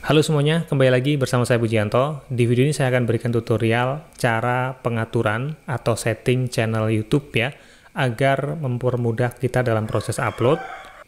Halo semuanya, kembali lagi bersama saya Bujianto. Di video ini saya akan berikan tutorial cara pengaturan atau setting channel YouTube ya, agar mempermudah kita dalam proses upload.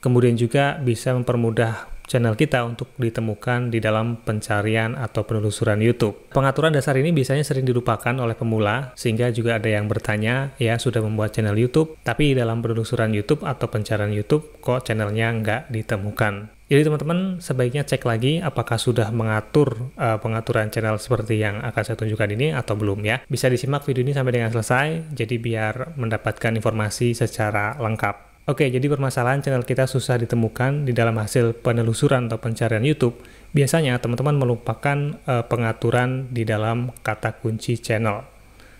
Kemudian juga bisa mempermudah channel kita untuk ditemukan di dalam pencarian atau penelusuran YouTube. Pengaturan dasar ini biasanya sering dilupakan oleh pemula, sehingga juga ada yang bertanya, ya sudah membuat channel YouTube, tapi dalam penelusuran YouTube atau pencarian YouTube, kok channelnya nggak ditemukan. Jadi teman-teman sebaiknya cek lagi apakah sudah mengatur uh, pengaturan channel seperti yang akan saya tunjukkan ini atau belum ya. Bisa disimak video ini sampai dengan selesai, jadi biar mendapatkan informasi secara lengkap. Oke, jadi permasalahan channel kita susah ditemukan di dalam hasil penelusuran atau pencarian YouTube. Biasanya teman-teman melupakan uh, pengaturan di dalam kata kunci channel.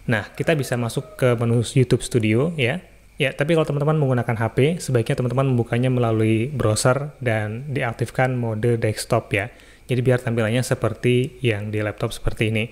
Nah, kita bisa masuk ke menu YouTube Studio ya. Ya, tapi kalau teman-teman menggunakan HP, sebaiknya teman-teman membukanya melalui browser dan diaktifkan mode desktop ya. Jadi biar tampilannya seperti yang di laptop seperti ini.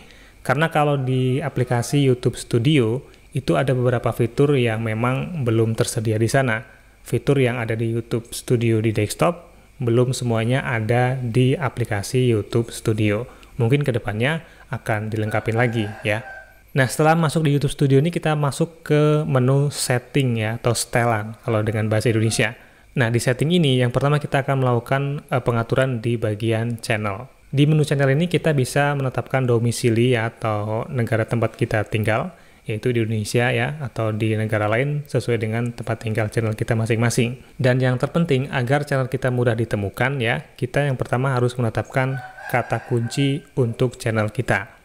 Karena kalau di aplikasi YouTube Studio, itu ada beberapa fitur yang memang belum tersedia di sana. Fitur yang ada di YouTube Studio di desktop, belum semuanya ada di aplikasi YouTube Studio. Mungkin kedepannya akan dilengkapi lagi ya. Nah, setelah masuk di YouTube Studio ini kita masuk ke menu setting ya atau setelan kalau dengan bahasa Indonesia. Nah, di setting ini yang pertama kita akan melakukan eh, pengaturan di bagian channel. Di menu channel ini kita bisa menetapkan domisili ya, atau negara tempat kita tinggal, yaitu di Indonesia ya atau di negara lain sesuai dengan tempat tinggal channel kita masing-masing. Dan yang terpenting agar channel kita mudah ditemukan ya, kita yang pertama harus menetapkan kata kunci untuk channel kita.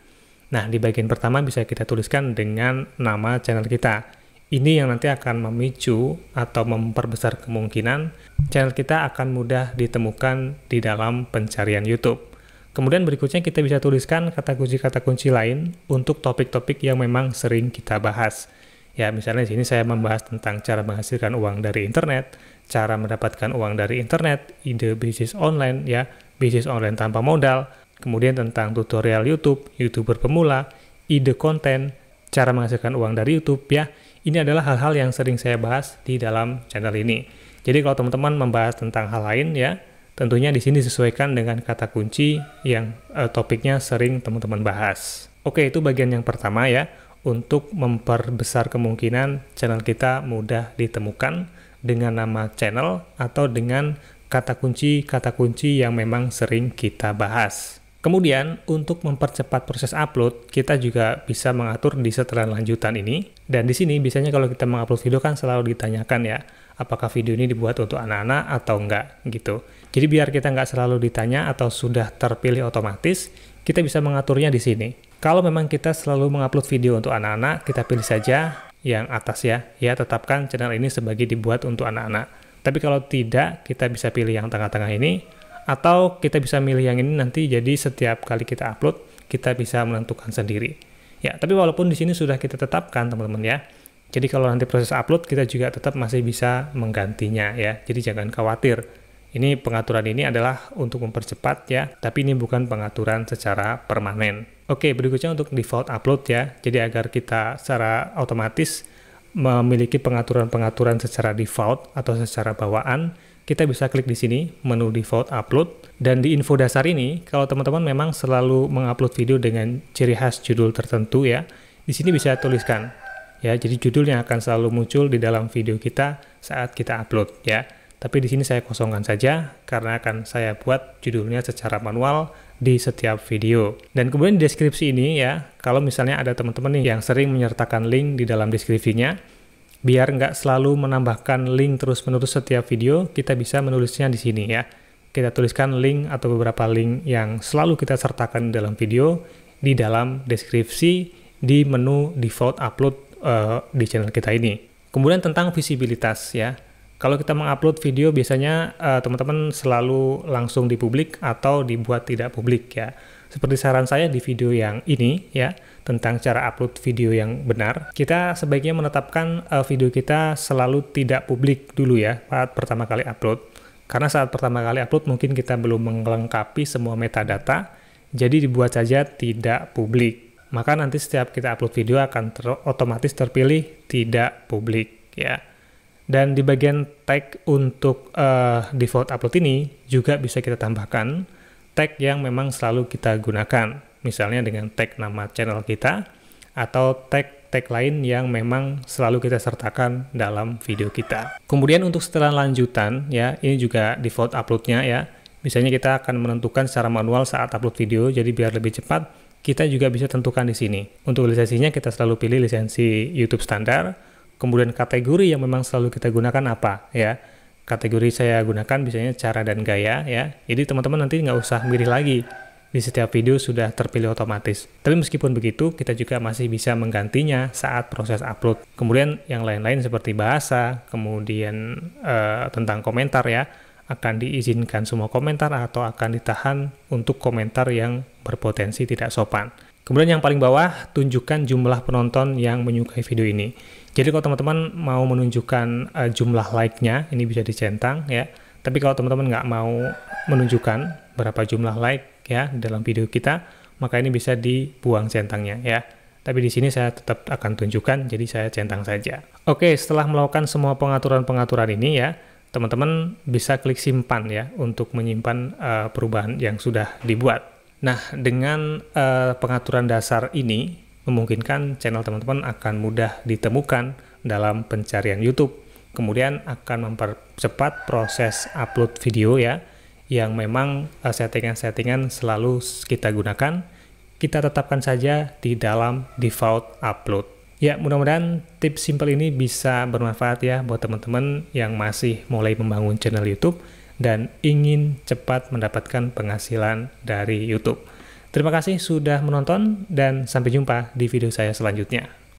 Nah, di bagian pertama bisa kita tuliskan dengan nama channel kita. Ini yang nanti akan memicu atau memperbesar kemungkinan channel kita akan mudah ditemukan di dalam pencarian YouTube. Kemudian berikutnya kita bisa tuliskan kata kunci-kata kunci lain untuk topik-topik yang memang sering kita bahas. Ya, misalnya di sini saya membahas tentang cara menghasilkan uang dari internet, cara mendapatkan uang dari internet, ide bisnis online, ya, bisnis online tanpa modal, kemudian tentang tutorial YouTube, YouTuber pemula, ide konten, cara menghasilkan uang dari YouTube ya. Ini adalah hal-hal yang sering saya bahas di dalam channel ini. Jadi kalau teman-teman membahas tentang hal lain ya, tentunya di sini disesuaikan dengan kata kunci yang eh, topiknya sering teman-teman bahas. Oke, itu bagian yang pertama ya untuk memperbesar kemungkinan channel kita mudah ditemukan dengan nama channel atau dengan kata kunci-kata kunci yang memang sering kita bahas. Kemudian, untuk mempercepat proses upload, kita juga bisa mengatur di setelan lanjutan ini. Dan di sini biasanya kalau kita mengupload video kan selalu ditanyakan ya, apakah video ini dibuat untuk anak-anak atau enggak gitu. Jadi biar kita nggak selalu ditanya atau sudah terpilih otomatis, kita bisa mengaturnya di sini. Kalau memang kita selalu mengupload video untuk anak-anak, kita pilih saja yang atas ya. Ya, tetapkan channel ini sebagai dibuat untuk anak-anak. Tapi kalau tidak, kita bisa pilih yang tengah-tengah ini atau kita bisa milih yang ini nanti jadi setiap kali kita upload kita bisa menentukan sendiri ya tapi walaupun di sini sudah kita tetapkan teman-teman ya jadi kalau nanti proses upload kita juga tetap masih bisa menggantinya ya jadi jangan khawatir ini pengaturan ini adalah untuk mempercepat ya tapi ini bukan pengaturan secara permanen oke berikutnya untuk default upload ya jadi agar kita secara otomatis memiliki pengaturan-pengaturan secara default atau secara bawaan kita bisa klik di sini menu default upload dan di info dasar ini kalau teman-teman memang selalu mengupload video dengan ciri khas judul tertentu ya di sini bisa tuliskan ya jadi judul yang akan selalu muncul di dalam video kita saat kita upload ya tapi di sini saya kosongkan saja karena akan saya buat judulnya secara manual di setiap video. Dan kemudian di deskripsi ini ya, kalau misalnya ada teman-teman nih yang sering menyertakan link di dalam deskripsinya, Biar nggak selalu menambahkan link terus-menerus setiap video, kita bisa menulisnya di sini ya. Kita tuliskan link atau beberapa link yang selalu kita sertakan dalam video di dalam deskripsi di menu default upload uh, di channel kita ini. Kemudian tentang visibilitas ya. Kalau kita mengupload video biasanya eh, teman-teman uh, selalu langsung di publik atau dibuat tidak publik ya. Seperti saran saya di video yang ini ya tentang cara upload video yang benar, kita sebaiknya menetapkan uh, video kita selalu tidak publik dulu ya saat pertama kali upload. Karena saat pertama kali upload mungkin kita belum melengkapi semua metadata, jadi dibuat saja tidak publik. Maka nanti setiap kita upload video akan ter otomatis terpilih tidak publik ya. Dan di bagian tag untuk uh, default upload ini juga bisa kita tambahkan tag yang memang selalu kita gunakan misalnya dengan tag nama channel kita atau tag tag lain yang memang selalu kita sertakan dalam video kita. Kemudian untuk setelan lanjutan ya, ini juga default uploadnya ya. Misalnya kita akan menentukan secara manual saat upload video, jadi biar lebih cepat kita juga bisa tentukan di sini. Untuk lisensinya kita selalu pilih lisensi YouTube standar, kemudian kategori yang memang selalu kita gunakan apa ya. Kategori saya gunakan biasanya cara dan gaya ya. Jadi teman-teman nanti nggak usah milih lagi di setiap video sudah terpilih otomatis. Tapi meskipun begitu, kita juga masih bisa menggantinya saat proses upload. Kemudian yang lain-lain seperti bahasa, kemudian eh, tentang komentar ya, akan diizinkan semua komentar atau akan ditahan untuk komentar yang berpotensi tidak sopan. Kemudian yang paling bawah, tunjukkan jumlah penonton yang menyukai video ini. Jadi kalau teman-teman mau menunjukkan uh, jumlah like-nya, ini bisa dicentang ya. Tapi kalau teman-teman nggak mau menunjukkan berapa jumlah like, ya dalam video kita, maka ini bisa dibuang centangnya ya. Tapi di sini saya tetap akan tunjukkan, jadi saya centang saja. Oke, setelah melakukan semua pengaturan-pengaturan ini ya, teman-teman bisa klik simpan ya untuk menyimpan uh, perubahan yang sudah dibuat. Nah, dengan uh, pengaturan dasar ini, memungkinkan channel teman-teman akan mudah ditemukan dalam pencarian YouTube. Kemudian akan mempercepat proses upload video ya, yang memang eh, settingan-settingan selalu kita gunakan, kita tetapkan saja di dalam default upload. Ya, mudah-mudahan tips simple ini bisa bermanfaat ya buat teman-teman yang masih mulai membangun channel YouTube dan ingin cepat mendapatkan penghasilan dari YouTube. Terima kasih sudah menonton dan sampai jumpa di video saya selanjutnya.